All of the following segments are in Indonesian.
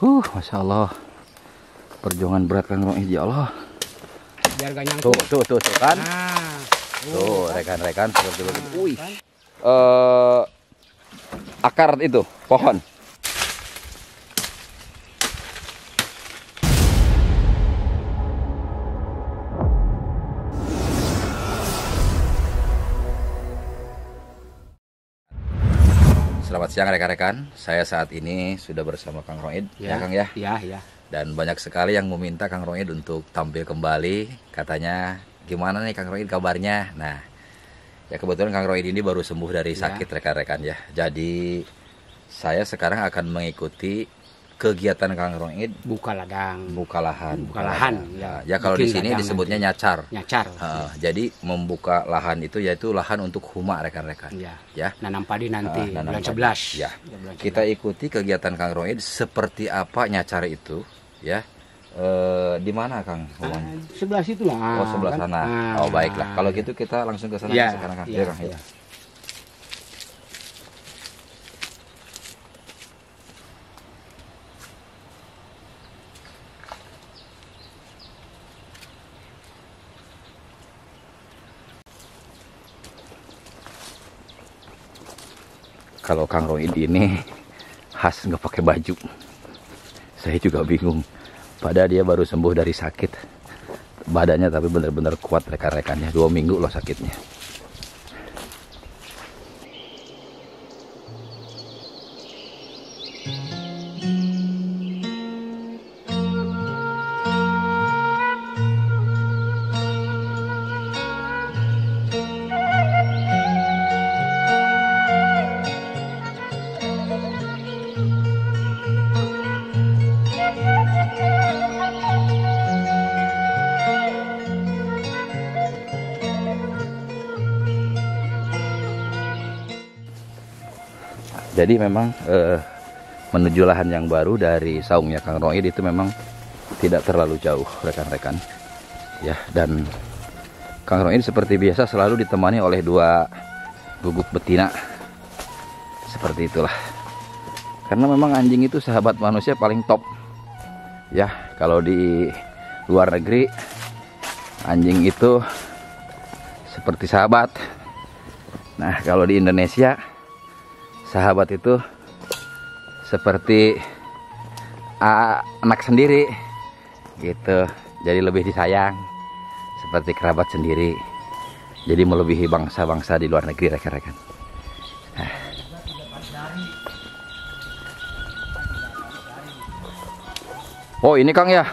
Huh, Masya Allah. Perjuangan berat kan Bang ya Allah. Biar gak nyangkut. Tuh, tuh, tuh, tuh kan. Nah. Uh, Tuh, rekan-rekan seperti itu. Nah, Wih. Kan. Eh akar itu, pohon. Selamat siang rekan-rekan. Saya saat ini sudah bersama Kang Roid, ya, ya Kang ya. Iya, iya. Dan banyak sekali yang meminta Kang Roid untuk tampil kembali. Katanya gimana nih Kang Roid kabarnya? Nah, ya kebetulan Kang Roid ini baru sembuh dari ya. sakit rekan-rekan ya. Jadi saya sekarang akan mengikuti kegiatan Kang Roid buka ladang buka lahan buka lahan, ya ya kalau di sini disebutnya nanti. nyacar nyacar uh, ya. jadi membuka lahan itu yaitu lahan untuk huma rekan-rekan ya. ya nanam padi ah, nanti uh, nanam bulan ya kita ikuti kegiatan Kang Roid seperti apa nyacar itu ya Uh, di mana Kang Human? Uh, sebelah situ lah. Oh sebelah kan? sana. Uh, oh baiklah. Kalau iya. gitu kita langsung ke sana ya, sekarang Kang. Ya, ya, Kang. Ya. kalau Kang Roid ini khas nggak pakai baju. Saya juga bingung. Padahal dia baru sembuh dari sakit badannya tapi benar-benar kuat rekan-rekannya. Dua minggu loh sakitnya. jadi memang eh, menuju lahan yang baru dari saungnya Kang Roid itu memang tidak terlalu jauh rekan-rekan ya dan Kang Roid seperti biasa selalu ditemani oleh dua guguk betina seperti itulah karena memang anjing itu sahabat manusia paling top ya kalau di luar negeri anjing itu seperti sahabat nah kalau di Indonesia sahabat itu seperti anak sendiri gitu jadi lebih disayang seperti kerabat sendiri jadi melebihi bangsa-bangsa di luar negeri rekan-rekan nah. oh ini Kang ya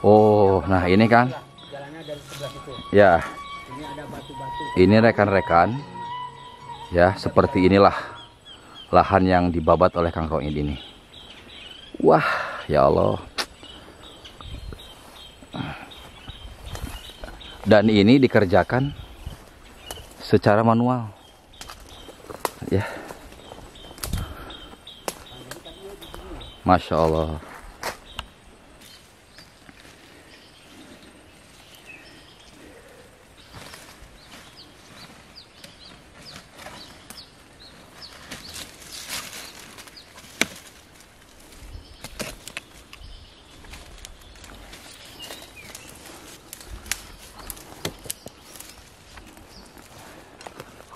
oh nah ini kan ya ini rekan-rekan ya seperti inilah lahan yang dibabat oleh kangkung ini wah ya Allah dan ini dikerjakan secara manual ya Masya Allah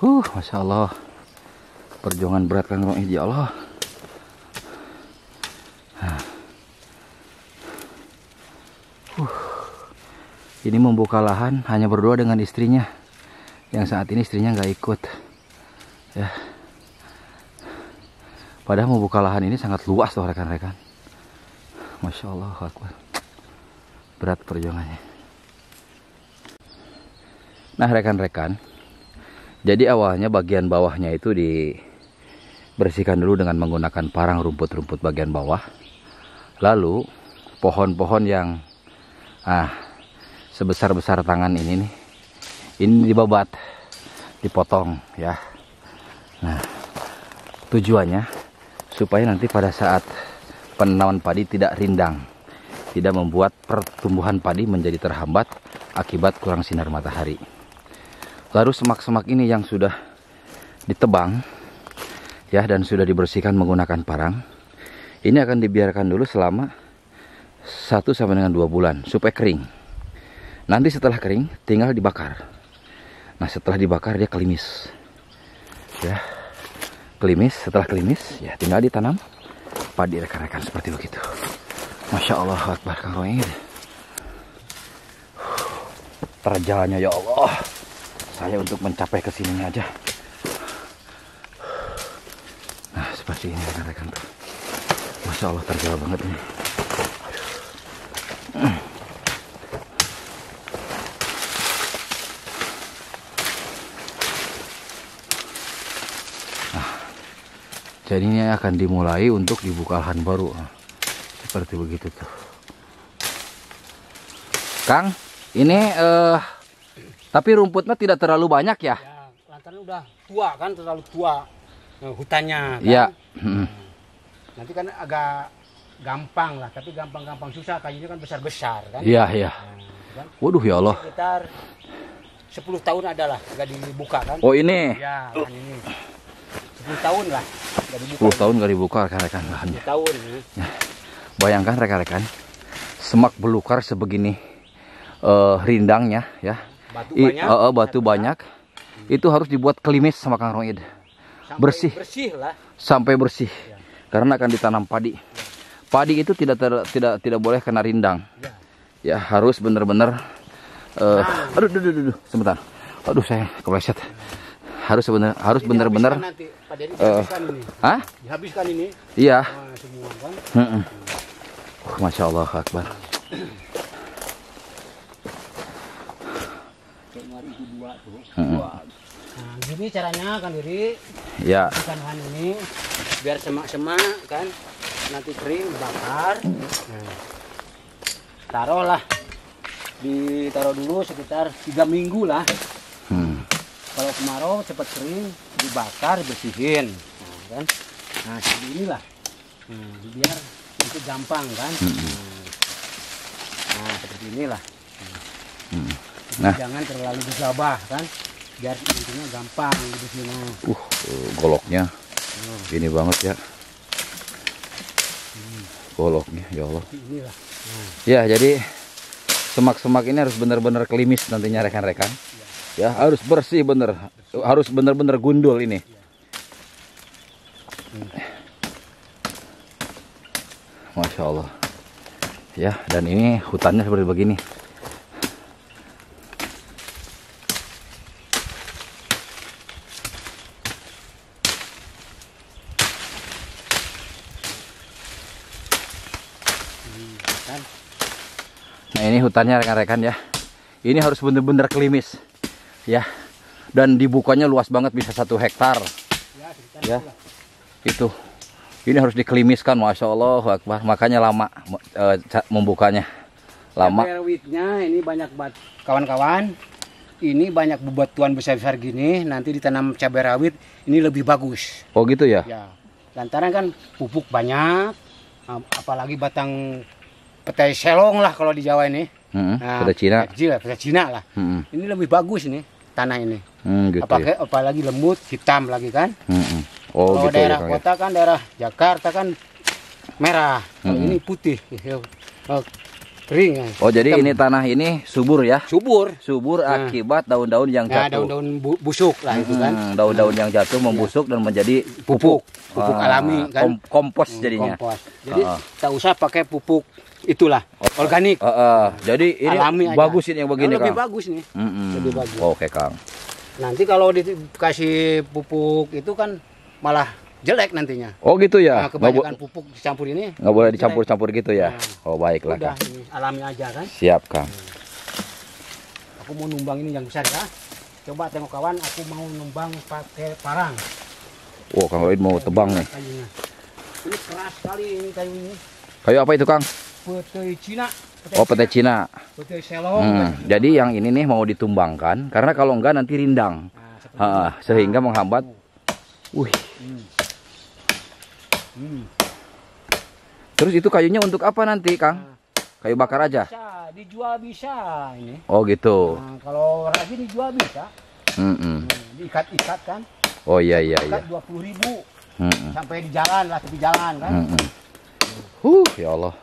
Huh, Masya Allah. Perjuangan berat kan, Romi, ya Allah. Huh. Ini membuka lahan hanya berdua dengan istrinya. Yang saat ini istrinya nggak ikut. Ya. Padahal membuka lahan ini sangat luas loh rekan-rekan. Masya Allah, Akbar. Berat perjuangannya. Nah rekan-rekan, jadi awalnya bagian bawahnya itu dibersihkan dulu dengan menggunakan parang rumput-rumput bagian bawah lalu pohon-pohon yang ah sebesar-besar tangan ini nih ini dibabat dipotong ya nah tujuannya supaya nanti pada saat penanaman padi tidak rindang tidak membuat pertumbuhan padi menjadi terhambat akibat kurang sinar matahari Lalu semak-semak ini yang sudah ditebang ya dan sudah dibersihkan menggunakan parang. Ini akan dibiarkan dulu selama 1 sampai dengan 2 bulan supaya kering. Nanti setelah kering tinggal dibakar. Nah, setelah dibakar dia kelimis. Ya. Kelimis, setelah kelimis ya tinggal ditanam padi rekan-rekan seperti begitu. Masya Allah Akbar Kang Roy. terjalannya ya Allah saya untuk mencapai ke sini aja. Nah, seperti ini rekan-rekan tuh. Masya Allah terjauh banget ini. Nah, jadi ini akan dimulai untuk dibuka lahan baru. Nah, seperti begitu tuh. Kang, ini uh, tapi rumputnya tidak terlalu banyak ya? ya lantaran udah tua kan, terlalu tua eh, hutannya. Kan? Ya. Hmm. nanti kan agak gampang lah, tapi gampang-gampang susah kayunya kan besar-besar kan? Iya iya. Nah, gitu kan? Waduh ya Allah. Sekitar 10 tahun adalah nggak dibuka kan? Oh ini? Ya kan ini. 10 tahun lah nggak dibuka. 10 tahun nggak dibuka rekan-rekan lahannya. tahun. Ya. ya. Bayangkan rekan-rekan semak belukar sebegini uh, rindangnya ya batu I, banyak, uh, uh, batu banyak. Hmm. itu harus dibuat kelimis sama Kang Roid sampai bersih bersih lah sampai bersih ya. karena akan ditanam padi ya. padi itu tidak ter, tidak tidak boleh kena rindang ya, ya harus benar-benar uh, aduh, aduh, aduh, aduh, aduh sebentar aduh saya kepleset harus benar harus benar-benar ah Hah? dihabiskan ini iya semua kan? uh -uh. Uh, masya Allah akbar Nah, jadi caranya kan diri. Ya. Ikan han ini biar semak-semak kan nanti kering bakar. Nah, taruhlah ditaruh dulu sekitar tiga minggu lah. Hmm. Kalau kemarau cepat kering dibakar bersihin nah, kan. Nah seperti inilah. hmm, biar itu gampang kan. Hmm. Nah seperti inilah. Hmm. Nah. Jangan terlalu digabah kan. Biar intinya gampang di sini. Uh, goloknya. Oh. Ini banget ya. Hmm. Goloknya ya Allah. Nah. Ya, jadi semak-semak ini harus benar-benar kelimis nantinya rekan-rekan. Ya. ya, harus bersih bener. Bersih. Harus benar-benar gundul ini. Ya. Masya Allah ya dan ini hutannya seperti begini Iya, kan? Nah ini hutannya rekan-rekan ya. Ini harus bener-bener kelimis, ya. Dan dibukanya luas banget bisa satu hektar, ya. Itu. Ini harus dikelimiskan, masya Allah, Akbar. Makanya lama uh, membukanya, lama. Witnya ini banyak buat kawan-kawan. Ini banyak bebatuan besar-besar gini. Nanti ditanam cabai rawit, ini lebih bagus. Oh gitu ya? Ya. Lantaran kan pupuk banyak, apalagi batang petai selong lah kalau di Jawa ini. Hmm, nah, petai Cina. Petai, petai Cina lah. Hmm. Ini lebih bagus ini tanah ini. Hmm, gitu apalagi, ya. apalagi lembut, hitam lagi kan. Hmm. Oh, kalau gitu ya, daerah ya, kota kan daerah Jakarta kan merah. Kalau ini putih. Gitu kering. Oh jadi Hitam. ini tanah ini subur ya? Subur. Subur nah. akibat daun-daun yang nah, jatuh. daun-daun busuk lah itu kan. Hmm, daun-daun yang jatuh iya. membusuk dan menjadi pupuk. Pupuk, pupuk ah, alami kan. kompos jadinya. Kompos. Jadi uh tak usah pakai pupuk itulah oh, organik. Uh, uh. Jadi ini alami bagus aja. ini yang begini nah, lebih Bagus nih. Mm -hmm. Lebih bagus. Oke Kang. Nanti kalau dikasih pupuk itu kan malah jelek nantinya. Oh gitu ya. Nah, kebanyakan Nggak pupuk dicampur ini. Nggak boleh dicampur-campur gitu ya. Nah, oh baiklah. Udah, ini alami aja kan. Siap Kang. Hmm. Aku mau numbang ini yang besar ya. Coba tengok kawan, aku mau numbang pakai parang. oh, Kang Roid mau tebang nih. Ini keras sekali ini kayu ini. Kayu apa itu Kang? Petai Cina. Petai oh petai Cina. Petai selong. Hmm. Jadi yang ini nih mau ditumbangkan karena kalau enggak nanti rindang. Nah, ha, sehingga menghambat. Nah. Wih. Hmm. Hmm. Terus itu kayunya untuk apa nanti, Kang? Nah. Kayu bakar aja. Bisa, dijual bisa ini. Oh, gitu. Nah, kalau rajin dijual bisa. Mm -mm. Diikat-ikat kan? Oh iya iya iya. ribu. Mm -mm. Sampai di jalan lah, di jalan kan? Mm -mm. Huh, ya Allah.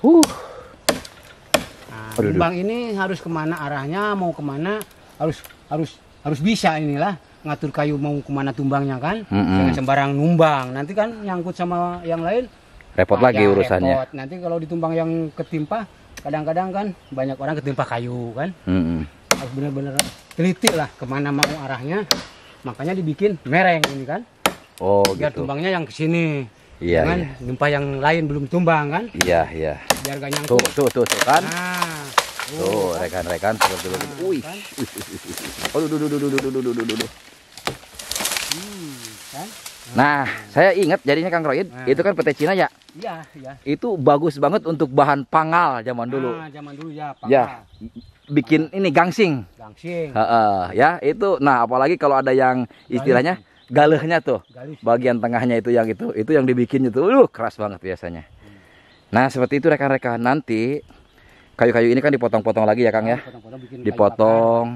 Huh. Nah, timbang ini harus kemana arahnya, mau kemana, harus harus harus bisa inilah ngatur kayu mau kemana tumbangnya kan mm -hmm. jangan sembarang numbang nanti kan nyangkut sama yang lain repot ah, lagi ya, urusannya repot. nanti kalau ditumbang yang ketimpa kadang-kadang kan banyak orang ketimpa kayu kan mm -hmm. harus benar-benar teliti lah kemana mau arahnya makanya dibikin mereng ini kan oh biar gitu. tumbangnya yang kesini iya, jangan iya. yang lain belum tumbang kan iya iya biar gak nyangkut tuh tuh tuh, tuh kan nah, Tuh, rekan-rekan seperti itu. Wih. Aduh, duh, duh, duh, duh, duh, duh, duh, duh, duh. Nah, saya ingat jadinya Kang Roid, nah. itu kan pete Cina ya? Iya, iya. Itu bagus banget untuk bahan pangal zaman dulu. Ah, zaman dulu ya, pangal. Ya. Bikin pangal. ini gangsing. Gangsing. He -he, ya, itu. Nah, apalagi kalau ada yang istilahnya galehnya tuh. Galis. Bagian tengahnya itu yang itu, itu yang dibikin itu. Uh, keras banget biasanya. Hmm. Nah, seperti itu rekan-rekan. Nanti kayu-kayu ini kan dipotong-potong lagi ya Kang ya dipotong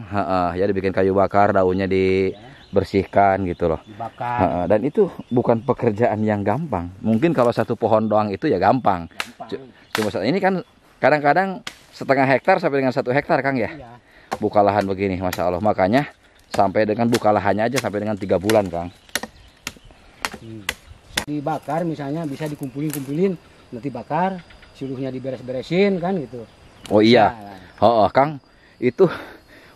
ya dibikin kayu bakar daunnya dibersihkan gitu loh Dibakar. dan itu bukan pekerjaan yang gampang mungkin kalau satu pohon doang itu ya gampang, gampang. cuma ini kan kadang-kadang setengah hektar sampai dengan satu hektar Kang ya, ya. buka lahan begini Masya Allah makanya sampai dengan buka lahannya aja sampai dengan tiga bulan Kang hmm. dibakar misalnya bisa dikumpulin-kumpulin nanti bakar seluruhnya diberes-beresin kan gitu Oh iya. oh, oh, Kang, itu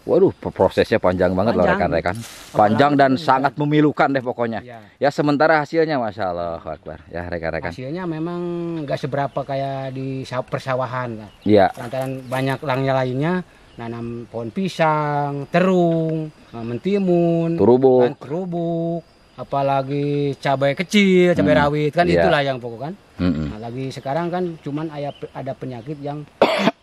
waduh prosesnya panjang banget panjang. loh rekan-rekan. Panjang dan sangat memilukan deh pokoknya. Ya, ya sementara hasilnya Masya Allah Akbar. Ya rekan-rekan. Hasilnya memang nggak seberapa kayak di persawahan. Iya. Lantaran banyak langnya lainnya nanam pohon pisang, terung, eh, mentimun, kerubuk, kan, kerubuk, apalagi cabai kecil, cabai hmm. rawit kan yeah. itulah yang pokok kan. Hmm. Nah, lagi sekarang kan cuman ada penyakit yang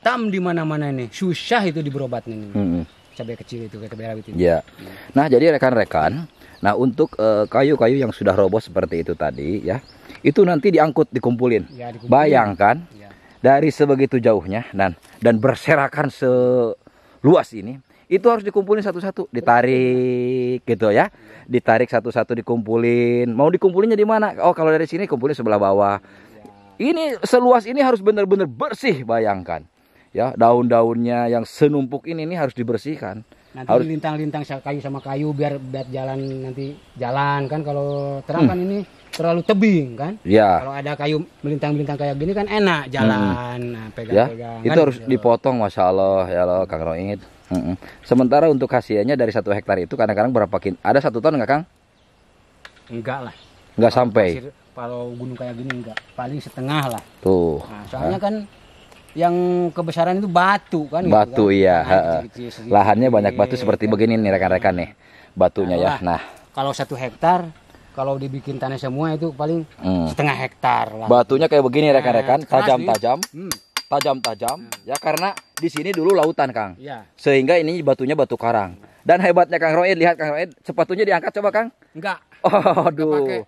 hitam di mana-mana ini Susah itu di berobat nih. Hmm. Cabai kecil itu cabai rawit ini Ya. Nah, jadi rekan-rekan, nah untuk eh, kayu-kayu uh, yang sudah roboh seperti itu tadi ya, itu nanti diangkut, dikumpulin. Ya, dikumpulin. Bayangkan ya. dari sebegitu jauhnya dan dan berserakan seluas ini itu harus dikumpulin satu-satu ditarik gitu ya ditarik satu-satu dikumpulin mau dikumpulinnya di mana oh kalau dari sini kumpulin sebelah bawah ya. ini seluas ini harus benar-benar bersih bayangkan ya daun-daunnya yang senumpuk ini ini harus dibersihkan. Nanti harus lintang-lintang kayu sama kayu biar biar jalan nanti jalan kan kalau terang kan hmm. ini terlalu tebing kan. Ya. Kalau ada kayu melintang lintang kayak gini kan enak hmm. jalan hmm. pegang-pegang. Ya. Pegang, itu harus ya. dipotong masya Allah ya loh Kang Roit. Hmm. Sementara untuk hasilnya dari satu hektar itu kadang-kadang berapa kin? Ada satu ton nggak Kang? Enggak lah. Enggak sampai. kalau gunung kayak gini enggak. Paling setengah lah. Tuh. Nah, soalnya ha? kan yang kebesaran itu batu kan gitu batu gitu, kan? iya nah, kecil -kecil, lahannya banyak batu seperti begini nih rekan-rekan nih batunya ya. nah, ya nah kalau satu hektar kalau dibikin tanah semua itu paling hmm. setengah hektar lah. batunya kayak begini nah, rekan-rekan hmm. tajam-tajam tajam-tajam ya karena di sini dulu lautan Kang ya. sehingga ini batunya batu karang dan hebatnya Kang Roed lihat Kang Roed sepatunya diangkat coba Kang enggak oh aduh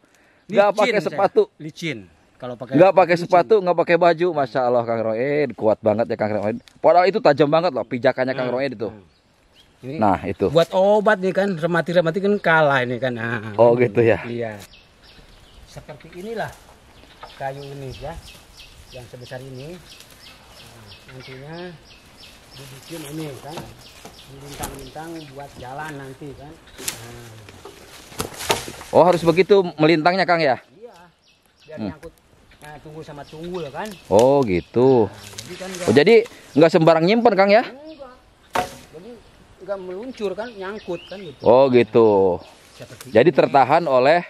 enggak pakai sepatu licin kalau pakai nggak pakai sepatu, nggak pakai baju, masya Allah Kang Roed kuat banget ya Kang Roed. Padahal itu tajam banget loh pijakannya Kang hmm. Roed itu. Hmm. Ini nah itu. Buat obat nih kan remati-remati kan kalah ini kan. Nah, oh gitu ya. Iya. Seperti inilah kayu ini ya yang sebesar ini. Nah, nantinya dibikin ini kan melintang-lintang buat jalan nanti kan. Nah. Oh harus begitu melintangnya Kang ya? Iya. Biar hmm. nyangkut Nah, tunggu sama tunggu tunggul kan. Oh, gitu. Nah, jadi kan Oh, jadi nggak sembarang nyimpen, Kang ya? Enggak. Jadi nggak meluncur kan, nyangkut kan gitu. Oh, gitu. Seperti jadi ini. tertahan oleh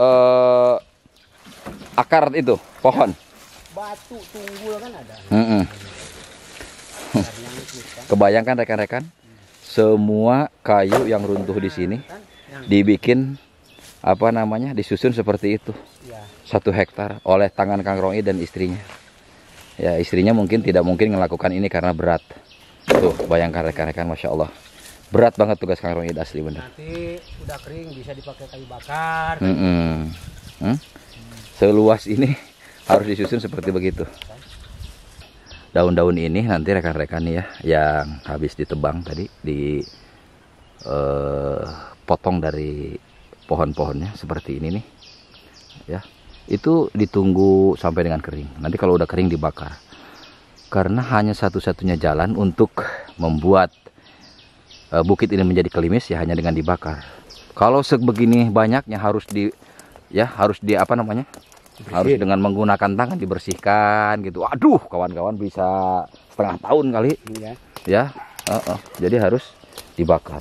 eh akar itu, pohon. Batu tunggul kan ada. Mm -mm. Kebayangkan rekan-rekan, semua kayu yang runtuh di sini dibikin apa namanya disusun seperti itu. Iya satu hektar oleh tangan Kang Rongi dan istrinya. Ya istrinya mungkin tidak mungkin melakukan ini karena berat. Tuh bayangkan rekan-rekan, masya Allah. Berat banget tugas Kang Rongi asli bener. Nanti udah kering bisa dipakai kayu bakar. Mm -mm. Hmm? Seluas ini harus disusun seperti begitu. Daun-daun ini nanti rekan-rekan ya yang habis ditebang tadi di eh, potong dari pohon-pohonnya seperti ini nih ya itu ditunggu sampai dengan kering. Nanti kalau udah kering dibakar. Karena hanya satu-satunya jalan untuk membuat e, bukit ini menjadi kelimis ya hanya dengan dibakar. Kalau sebegini banyaknya harus di ya harus di apa namanya? Bersih. Harus dengan menggunakan tangan dibersihkan gitu. Aduh, kawan-kawan bisa setengah tahun kali. Iya. Ya. Uh -uh. Jadi harus dibakar.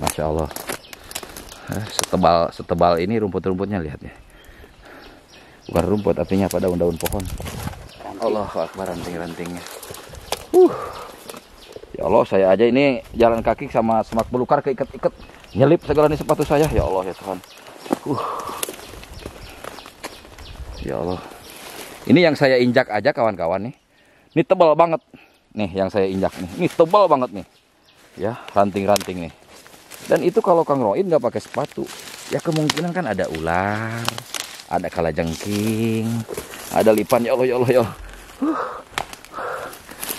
Masya Allah. Eh, setebal setebal ini rumput-rumputnya lihat ya bukan rumput artinya pada daun-daun pohon Allah akbar ranting-rantingnya uh ya Allah saya aja ini jalan kaki sama semak belukar keikat-ikat nyelip segala nih sepatu saya ya Allah ya Tuhan uh ya Allah ini yang saya injak aja kawan-kawan nih ini tebal banget nih yang saya injak nih ini tebal banget nih ya ranting-ranting nih dan itu kalau Kang Roin nggak pakai sepatu ya kemungkinan kan ada ular ada kalajengking, ada lipan ya Allah ya Allah ya. Allah.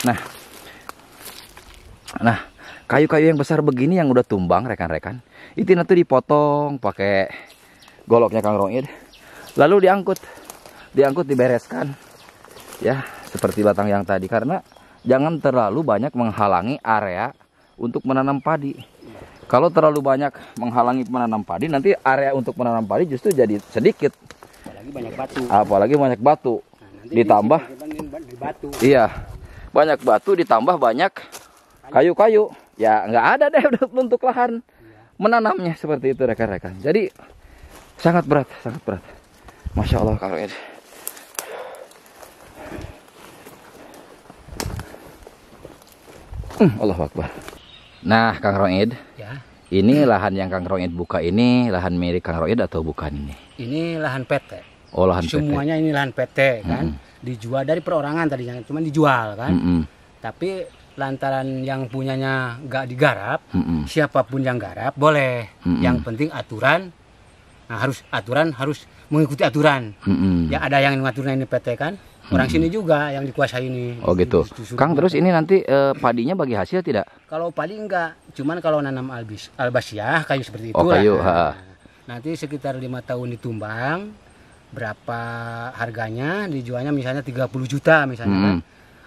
Nah. Nah, kayu-kayu yang besar begini yang udah tumbang rekan-rekan, itu nanti dipotong pakai goloknya Kang Rongid. Lalu diangkut. Diangkut dibereskan. Ya, seperti batang yang tadi karena jangan terlalu banyak menghalangi area untuk menanam padi. Kalau terlalu banyak menghalangi menanam padi, nanti area untuk menanam padi justru jadi sedikit apalagi banyak batu apalagi banyak batu nah, ditambah di batu. iya banyak batu ditambah banyak kayu-kayu ya nggak ada deh untuk lahan menanamnya seperti itu rekan-rekan jadi sangat berat sangat berat masya Allah kalau ini hmm, Allah Akbar. Nah, Kang Roid, ya. ini lahan yang Kang Roid buka ini lahan milik Kang Roid atau bukan ini? Ini lahan PT. Oh, lahan Semuanya PT. ini lahan PT kan. Dijual dari perorangan tadi yang cuman dijual kan. -hmm. Tapi lantaran yang punyanya nggak digarap, -hmm. siapapun yang garap boleh. -hmm. Yang penting aturan nah, harus aturan harus mengikuti aturan. yang -hmm. Ya ada yang ngaturnya ini PT kan. Orang sini juga yang dikuasai ini. Oh gitu. Kang terus ini nanti eh, padinya bagi hasil tidak? Kalau padi enggak, cuman kalau nanam albis, albasiah kayu seperti itu. Oh kayu. Nah, nanti sekitar lima tahun ditumbang, berapa harganya dijualnya misalnya 30 juta misalnya hmm. kan.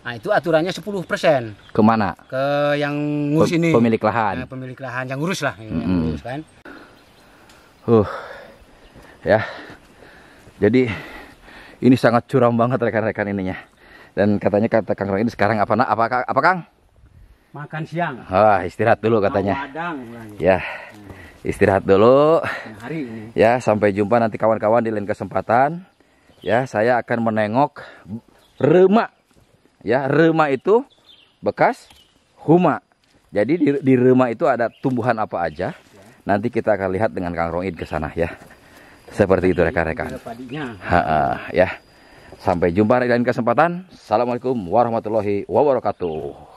Nah, itu aturannya 10 persen. Kemana? Ke yang ngurus ini. Pemilik lahan. Nah, pemilik lahan yang ngurus lah, hmm. yang ngurus kan. Uh, ya. Jadi ini sangat curam banget rekan-rekan ininya. Dan katanya kata Kang ini sekarang apa nak? Apa, apa Kang? Makan siang. Wah, istirahat dulu katanya. Awadang, ya. Hmm istirahat dulu. Hari ini. Ya, sampai jumpa nanti kawan-kawan di lain kesempatan. Ya, saya akan menengok rema. Ya, rema itu bekas huma. Jadi di, di rema itu ada tumbuhan apa aja. Nanti kita akan lihat dengan Kang Roid ke sana ya. Seperti itu rekan-rekan. Ya. Sampai jumpa di lain kesempatan. Assalamualaikum warahmatullahi wabarakatuh.